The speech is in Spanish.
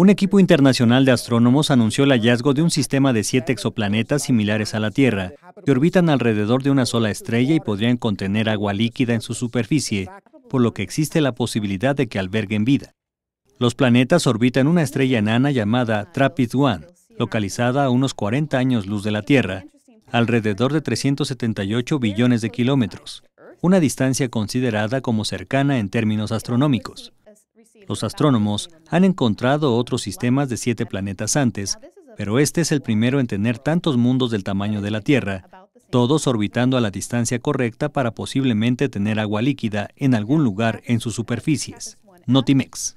Un equipo internacional de astrónomos anunció el hallazgo de un sistema de siete exoplanetas similares a la Tierra, que orbitan alrededor de una sola estrella y podrían contener agua líquida en su superficie, por lo que existe la posibilidad de que alberguen vida. Los planetas orbitan una estrella enana llamada TRAPPIST-1, localizada a unos 40 años luz de la Tierra, alrededor de 378 billones de kilómetros, una distancia considerada como cercana en términos astronómicos. Los astrónomos han encontrado otros sistemas de siete planetas antes, pero este es el primero en tener tantos mundos del tamaño de la Tierra, todos orbitando a la distancia correcta para posiblemente tener agua líquida en algún lugar en sus superficies. Notimex.